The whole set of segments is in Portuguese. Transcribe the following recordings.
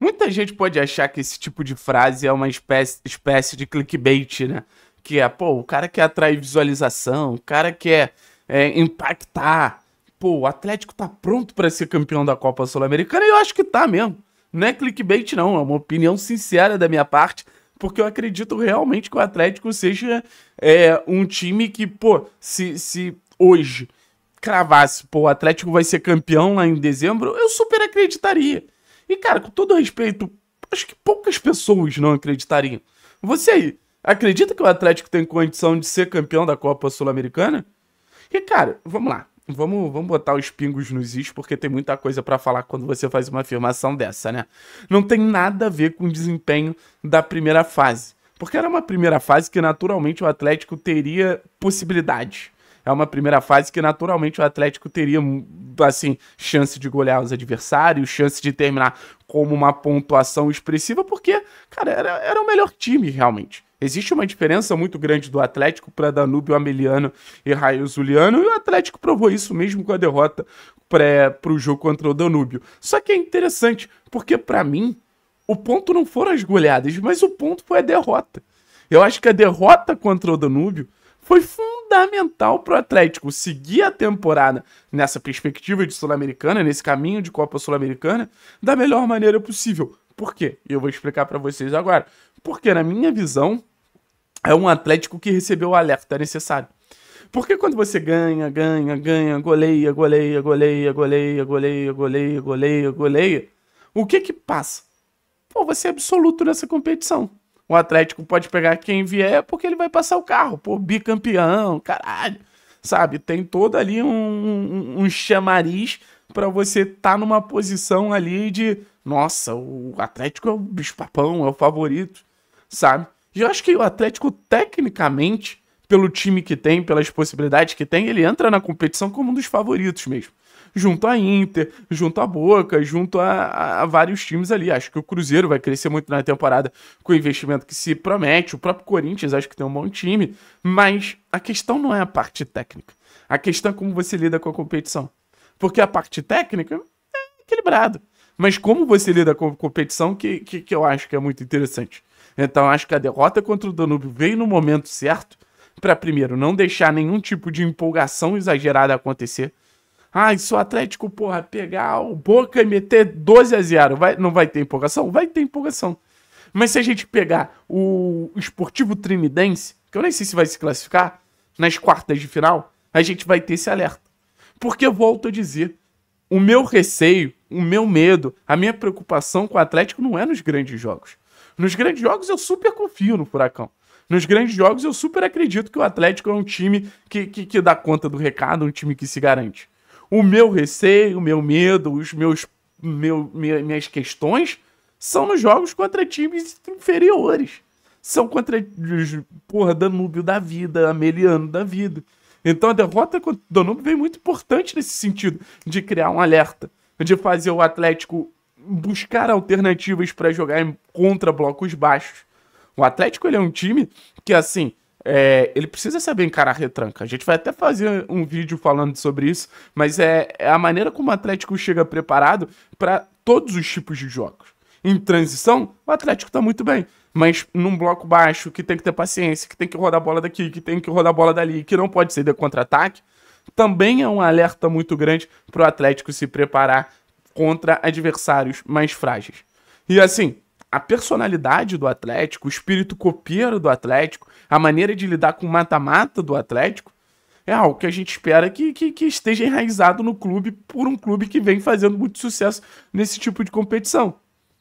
Muita gente pode achar que esse tipo de frase é uma espécie, espécie de clickbait, né? Que é, pô, o cara quer atrair visualização, o cara quer é, impactar. Pô, o Atlético tá pronto para ser campeão da Copa Sul-Americana e eu acho que tá mesmo. Não é clickbait, não. É uma opinião sincera da minha parte, porque eu acredito realmente que o Atlético seja é, um time que, pô, se, se hoje cravasse, pô, o Atlético vai ser campeão lá em dezembro, eu super acreditaria. E, cara, com todo respeito, acho que poucas pessoas não acreditariam. Você aí, acredita que o Atlético tem condição de ser campeão da Copa Sul-Americana? E, cara, vamos lá. Vamos, vamos botar os pingos nos is, porque tem muita coisa para falar quando você faz uma afirmação dessa, né? Não tem nada a ver com o desempenho da primeira fase. Porque era uma primeira fase que naturalmente o Atlético teria possibilidades é uma primeira fase que naturalmente o Atlético teria, hum, assim, chance de golear os adversários, chance de terminar como uma pontuação expressiva, porque, cara, era, era o melhor time realmente. Existe uma diferença muito grande do Atlético para Danúbio, Ameliano e Raio Zuliano, e o Atlético provou isso mesmo com a derrota para o jogo contra o Danúbio. Só que é interessante, porque para mim, o ponto não foram as goleadas, mas o ponto foi a derrota. Eu acho que a derrota contra o Danúbio foi fundamental fundamental para o Atlético seguir a temporada nessa perspectiva de Sul-Americana, nesse caminho de Copa Sul-Americana, da melhor maneira possível. Por quê? Eu vou explicar para vocês agora. Porque, na minha visão, é um Atlético que recebeu o alerta necessário. Porque quando você ganha, ganha, ganha, goleia, goleia, goleia, goleia, goleia, goleia, goleia, goleia, o que que passa? Pô, você é absoluto nessa competição o Atlético pode pegar quem vier porque ele vai passar o carro, pô, bicampeão, caralho. Sabe, tem todo ali um, um, um chamariz para você estar tá numa posição ali de, nossa, o Atlético é o bicho-papão, é o favorito, sabe? E eu acho que o Atlético, tecnicamente, pelo time que tem, pelas possibilidades que tem, ele entra na competição como um dos favoritos mesmo junto à Inter, junto à Boca, junto a, a, vários times ali. Acho que o Cruzeiro vai crescer muito na temporada com o investimento que se promete. O próprio Corinthians acho que tem um bom time, mas a questão não é a parte técnica. A questão é como você lida com a competição. Porque a parte técnica é equilibrado. Mas como você lida com a competição, que, que, que eu acho que é muito interessante. Então, acho que a derrota contra o Danúbio veio no momento certo para, primeiro, não deixar nenhum tipo de empolgação exagerada acontecer. Ah, se o Atlético, porra, pegar o Boca e meter 12 a 0, vai, não vai ter empolgação? Vai ter empolgação. Mas se a gente pegar o Esportivo Trinidense, que eu nem sei se vai se classificar, nas quartas de final, a gente vai ter esse alerta. Porque, volto a dizer, o meu receio, o meu medo, a minha preocupação com o Atlético não é nos grandes jogos. Nos grandes jogos eu super confio no Furacão. Nos grandes jogos eu super acredito que o Atlético é um time que, que, que dá conta do recado, um time que se garante. O meu receio, o meu medo, os meus meu, minha, minhas questões são nos jogos contra times inferiores. São contra, porra, Danúbio da vida, Ameliano da vida. Então a derrota contra o Danúbio vem muito importante nesse sentido, de criar um alerta, de fazer o Atlético buscar alternativas para jogar contra blocos baixos. O Atlético ele é um time que, assim, é, ele precisa saber encarar retranca. A gente vai até fazer um vídeo falando sobre isso, mas é, é a maneira como o Atlético chega preparado para todos os tipos de jogos. Em transição, o Atlético está muito bem mas num bloco baixo, que tem que ter paciência, que tem que rodar a bola daqui, que tem que rodar a bola dali, que não pode ser de contra-ataque, também é um alerta muito grande para o Atlético se preparar contra adversários mais frágeis. E assim, a personalidade do Atlético, o espírito copeiro do Atlético, a maneira de lidar com o mata-mata do Atlético, é algo que a gente espera que, que, que, esteja enraizado no clube, por um clube que vem fazendo muito sucesso nesse tipo de competição.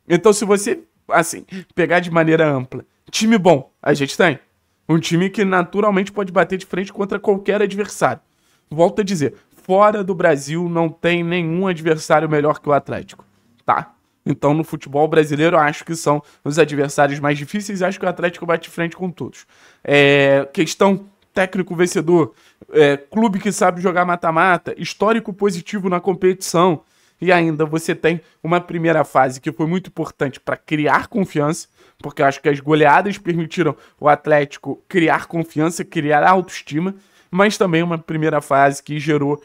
Então, se você, assim, pegar de maneira ampla, time bom, a gente tem. Um time que naturalmente pode bater de frente contra qualquer adversário. Volto a dizer, fora do Brasil não tem nenhum adversário melhor que o Atlético, tá? Então, no futebol brasileiro, acho que são os adversários mais difíceis e acho que o Atlético bate frente com todos. É, questão técnico vencedor, é, clube que sabe jogar mata-mata, histórico positivo na competição. E ainda você tem uma primeira fase que foi muito importante para criar confiança, porque acho que as goleadas permitiram o Atlético criar confiança, criar autoestima, mas também uma primeira fase que gerou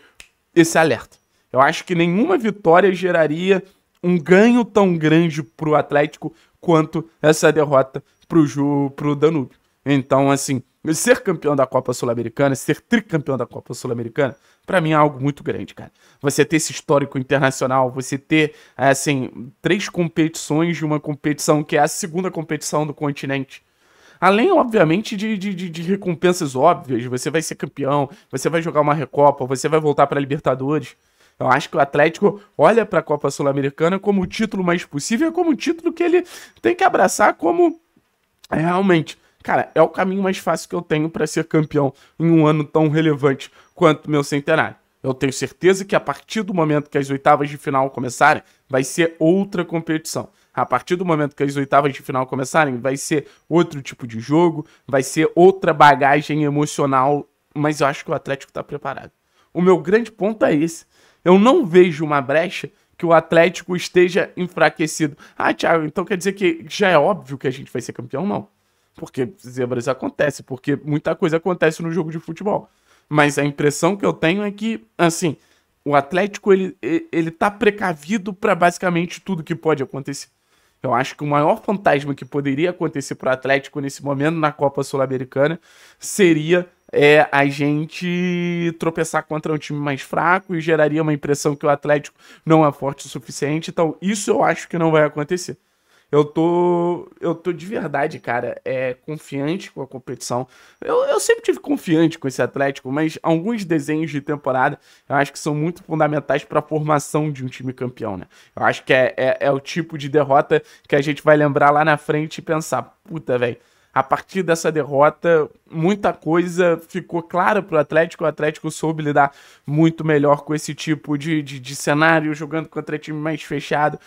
esse alerta. Eu acho que nenhuma vitória geraria um ganho tão grande pro Atlético quanto essa derrota pro Ju, pro Danúbio. Então, assim, ser campeão da Copa Sul-Americana, ser tricampeão da Copa Sul-Americana, para mim é algo muito grande, cara. Você ter esse histórico internacional, você ter, assim, três competições de uma competição que é a segunda competição do continente. Além, obviamente, de, de, de, recompensas óbvias. Você vai ser campeão, você vai jogar uma Recopa, você vai voltar para Libertadores. Eu acho que o Atlético olha para a Copa Sul-Americana como o título mais possível, como o título que ele tem que abraçar como é, realmente cara, é o caminho mais fácil que eu tenho para ser campeão em um ano tão relevante quanto meu centenário. Eu tenho certeza que a partir do momento que as oitavas de final começarem, vai ser outra competição. A partir do momento que as oitavas de final começarem, vai ser outro tipo de jogo, vai ser outra bagagem emocional, mas eu acho que o Atlético está preparado. O meu grande ponto é esse. Eu não vejo uma brecha que o Atlético esteja enfraquecido. Ah, Thiago, então quer dizer que já é óbvio que a gente vai ser campeão? Não. Porque zebras acontecem, porque muita coisa acontece no jogo de futebol. Mas a impressão que eu tenho é que, assim, o Atlético ele, ele tá precavido para basicamente tudo que pode acontecer. Eu acho que o maior fantasma que poderia acontecer para o Atlético nesse momento na Copa Sul-Americana seria é, a gente tropeçar contra um time mais fraco e geraria uma impressão que o Atlético não é forte o suficiente. Então, isso eu acho que não vai acontecer. Eu tô, eu tô de verdade, cara, é, confiante com a competição. Eu, eu sempre tive confiante com esse Atlético, mas alguns desenhos de temporada eu acho que são muito fundamentais para a formação de um time campeão, né? Eu acho que é, é, é o tipo de derrota que a gente vai lembrar lá na frente e pensar, puta, velho a partir dessa derrota, muita coisa ficou clara para o Atlético. O Atlético soube lidar muito melhor com esse tipo de, de, de cenário, jogando contra time mais fechado,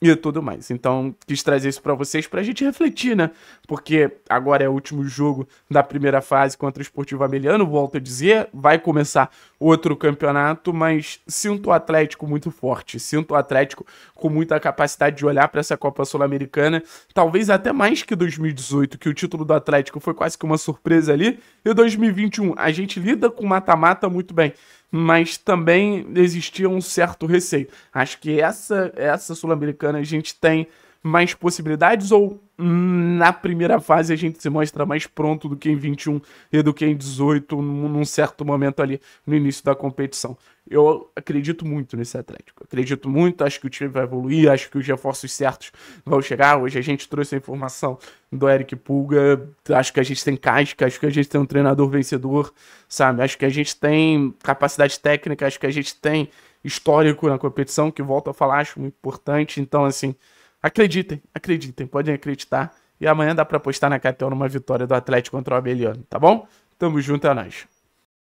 e tudo mais. Então, quis trazer isso para vocês pra gente refletir, né? Porque agora é o último jogo da primeira fase contra o Esportivo Ameliano, volto a dizer, vai começar outro campeonato, mas sinto o Atlético muito forte, sinto o Atlético com muita capacidade de olhar para essa Copa Sul-Americana, talvez até mais que 2018, que o título do Atlético foi quase que uma surpresa ali, e 2021, a gente lida com mata-mata muito bem mas também existia um certo receio. Acho que essa, essa Sul-Americana a gente tem mais possibilidades ou na primeira fase a gente se mostra mais pronto do que em 21 e do que em 18 num certo momento ali no início da competição. Eu acredito muito nesse Atlético. Acredito muito, acho que o time vai evoluir, acho que os reforços certos vão chegar. Hoje a gente trouxe a informação do Eric Pulga, acho que a gente tem casca, acho que a gente tem um treinador vencedor, sabe? Acho que a gente tem capacidade técnica, acho que a gente tem histórico na competição, que volto a falar, acho muito importante. Então, assim, Acreditem, acreditem, podem acreditar. E amanhã dá para postar na KTO numa vitória do Atlético contra o Abeliano, tá bom? Tamo junto, é nóis.